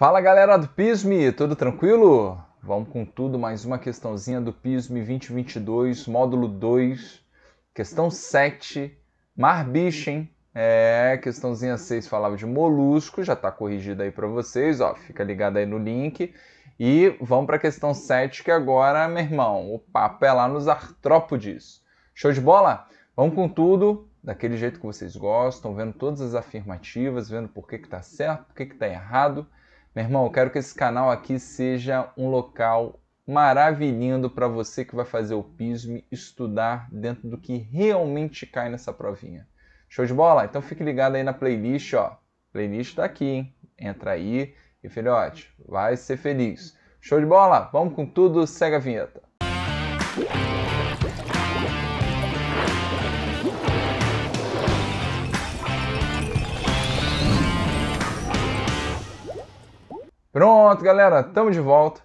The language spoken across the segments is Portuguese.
Fala galera do PISME, tudo tranquilo? Vamos com tudo, mais uma questãozinha do PISME 2022, módulo 2, questão 7, Marbichem. É, questãozinha 6 falava de molusco, já está corrigida aí para vocês, ó, fica ligado aí no link. E vamos para a questão 7, que agora, meu irmão, o papo é lá nos artrópodes. Show de bola? Vamos com tudo, daquele jeito que vocês gostam, vendo todas as afirmativas, vendo por que que está certo, por que está errado. Meu irmão, eu quero que esse canal aqui seja um local maravilhando para você que vai fazer o PISM estudar dentro do que realmente cai nessa provinha. Show de bola? Então fique ligado aí na playlist, ó. Playlist tá aqui, hein? Entra aí e filhote, vai ser feliz. Show de bola? Vamos com tudo, segue a vinheta. Música Pronto, galera, estamos de volta.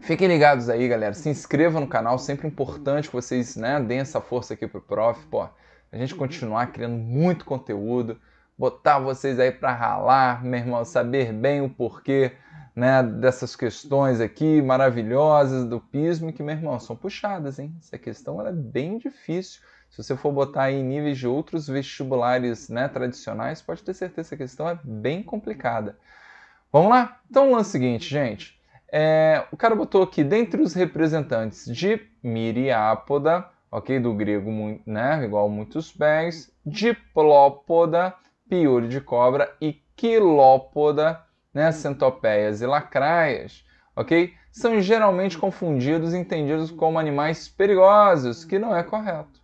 Fiquem ligados aí, galera. Se inscreva no canal, sempre importante que vocês né, deem essa força aqui pro prof, pô. A gente continuar criando muito conteúdo, botar vocês aí para ralar, meu irmão, saber bem o porquê né, dessas questões aqui maravilhosas do pismo, que, meu irmão, são puxadas, hein? Essa questão é bem difícil. Se você for botar em níveis de outros vestibulares né, tradicionais, pode ter certeza que a questão é bem complicada. Vamos lá? Então, o lance é seguinte, gente. É, o cara botou aqui, dentre os representantes de Miriápoda, ok? Do grego, né? Igual muitos pés. Diplópoda, piolho de cobra. E quilópoda, né? Centopeias e lacraias, ok? São geralmente confundidos e entendidos como animais perigosos, que não é correto,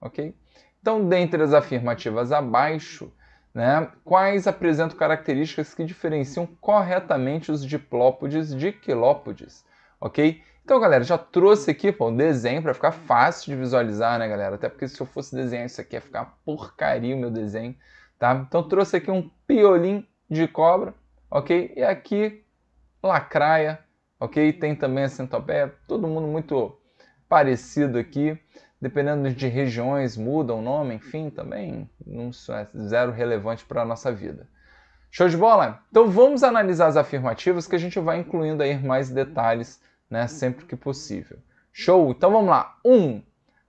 ok? Então, dentre as afirmativas abaixo, né? Quais apresentam características que diferenciam corretamente os diplópodes de quilópodes, ok? Então, galera, já trouxe aqui pô, um desenho para ficar fácil de visualizar, né, galera? Até porque se eu fosse desenhar isso aqui ia ficar porcaria o meu desenho, tá? Então, trouxe aqui um piolim de cobra, ok? E aqui, lacraia, ok? Tem também a centopeia, todo mundo muito parecido aqui dependendo de regiões, muda o nome, enfim, também não é zero relevante para a nossa vida. Show de bola? Então vamos analisar as afirmativas que a gente vai incluindo aí mais detalhes né, sempre que possível. Show? Então vamos lá. 1. Um,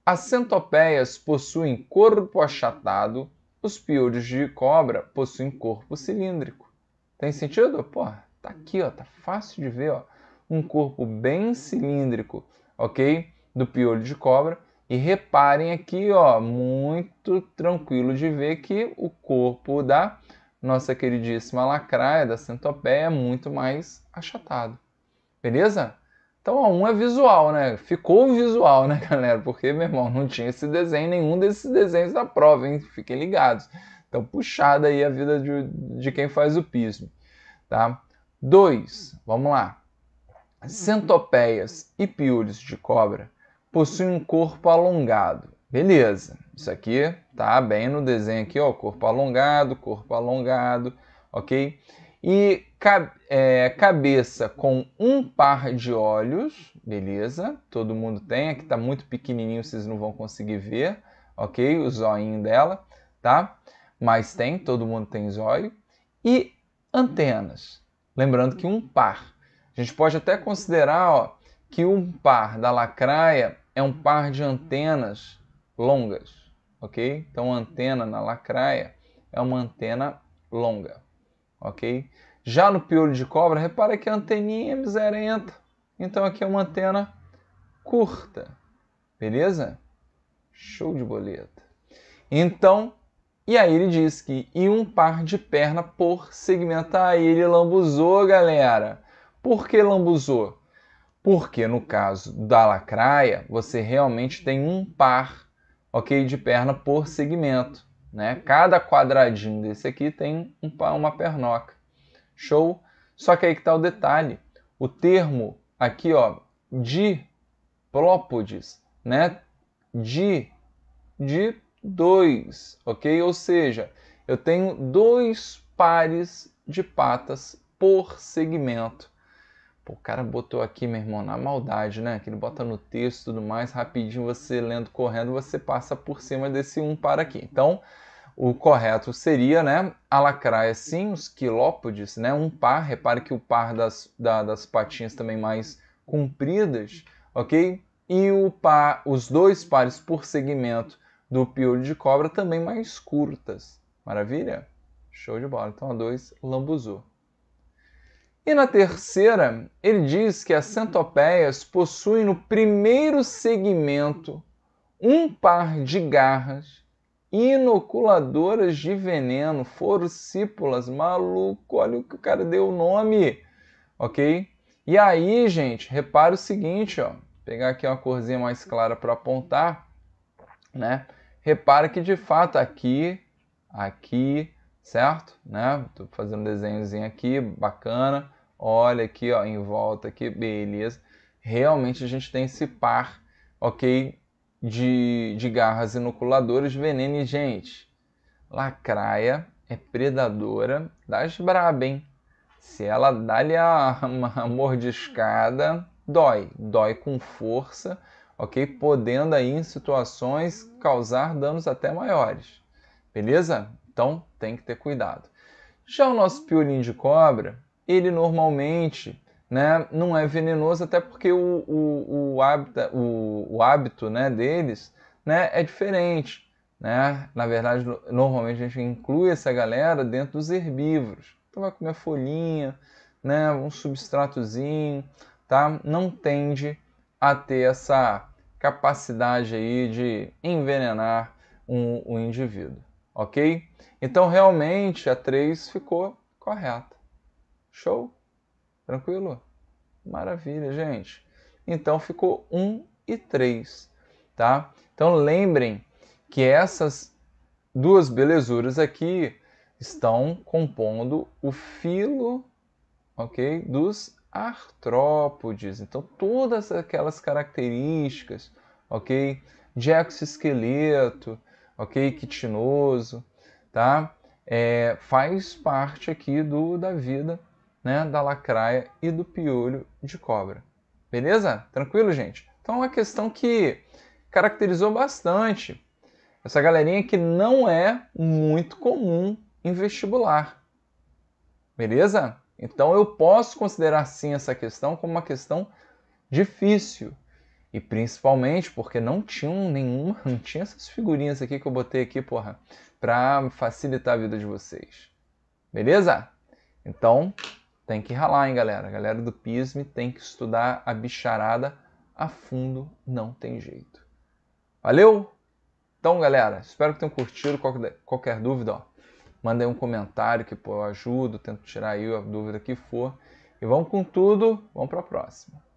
as centopeias possuem corpo achatado, os piolhos de cobra possuem corpo cilíndrico. Tem sentido? Pô, tá aqui, ó, tá fácil de ver, ó. Um corpo bem cilíndrico, ok? Do piolho de cobra e reparem aqui, ó, muito tranquilo de ver que o corpo da nossa queridíssima lacraia, da centopeia, é muito mais achatado. Beleza? Então, ó, um é visual, né? Ficou visual, né, galera? Porque, meu irmão, não tinha esse desenho, nenhum desses desenhos da prova, hein? Fiquem ligados. Então, puxada aí a vida de, de quem faz o pismo, tá? Dois, vamos lá. Uhum. Centopeias e piolhos de cobra possui um corpo alongado. Beleza, isso aqui tá bem no desenho aqui, ó, corpo alongado, corpo alongado, ok? E é, cabeça com um par de olhos, beleza? Todo mundo tem, aqui tá muito pequenininho, vocês não vão conseguir ver, ok? O zóio dela, tá? Mas tem, todo mundo tem zóio. E antenas, lembrando que um par. A gente pode até considerar, ó, que um par da lacraia é um par de antenas longas, ok? Então, a antena na lacraia é uma antena longa, ok? Já no piolho de cobra, repara que a anteninha é miserenta. Então, aqui é uma antena curta, beleza? Show de boleta. Então, e aí ele diz que e um par de perna por segmentar. aí ele lambuzou, galera. Por que lambuzou? Porque no caso da lacraia, você realmente tem um par ok, de perna por segmento. Né? Cada quadradinho desse aqui tem um, uma pernoca. Show? Só que aí que está o detalhe. O termo aqui, ó, própodes, né? De, de dois, ok? Ou seja, eu tenho dois pares de patas por segmento. Pô, o cara botou aqui, meu irmão, na maldade, né? Que ele bota no texto e tudo mais, rapidinho você lendo, correndo, você passa por cima desse um para aqui. Então, o correto seria, né? A lacraia sim, os quilópodes, né? Um par, repare que o par das, da, das patinhas também mais compridas, ok? E o par, os dois pares por segmento do piolho de cobra também mais curtas. Maravilha? Show de bola. Então, a dois lambuzou. E na terceira, ele diz que as uhum. centopeias possuem no primeiro segmento um par de garras inoculadoras de veneno, forcípulas, maluco, olha o que o cara deu o nome, ok? E aí, gente, repara o seguinte, ó, pegar aqui uma corzinha mais clara para apontar, né? Repara que de fato aqui, aqui, certo? Né? Tô fazendo um desenhozinho aqui, bacana. Olha aqui, ó, em volta aqui, beleza. Realmente a gente tem esse par, ok, de, de garras inoculadoras, veneno e gente. Lacraia é predadora das braba, hein? Se ela dá-lhe a, a mordiscada, dói. Dói com força, ok? Podendo aí em situações causar danos até maiores. Beleza? Então, tem que ter cuidado. Já o nosso piolim de cobra, ele normalmente né, não é venenoso, até porque o, o, o, hábita, o, o hábito né, deles né, é diferente. Né? Na verdade, normalmente a gente inclui essa galera dentro dos herbívoros. Então vai comer folhinha, né, um substratozinho, tá? Não tende a ter essa capacidade aí de envenenar um, um indivíduo ok? Então realmente a 3 ficou correta. Show? Tranquilo? Maravilha, gente. Então ficou 1 e 3, tá? Então lembrem que essas duas belezuras aqui estão compondo o filo, ok, dos artrópodes. Então todas aquelas características, ok, de exoesqueleto, ok? Quitinoso, tá? É, faz parte aqui do, da vida né, da lacraia e do piolho de cobra. Beleza? Tranquilo, gente? Então é uma questão que caracterizou bastante essa galerinha que não é muito comum em vestibular. Beleza? Então eu posso considerar sim essa questão como uma questão difícil, e principalmente porque não tinham nenhuma, não tinha essas figurinhas aqui que eu botei aqui, porra, pra facilitar a vida de vocês. Beleza? Então, tem que ralar, hein, galera? A galera do PISM tem que estudar a bicharada a fundo, não tem jeito. Valeu? Então, galera, espero que tenham curtido. Qualquer, dúvida, ó, manda aí um comentário que pô, eu ajudo, tento tirar aí a dúvida que for. E vamos com tudo, vamos para a próxima.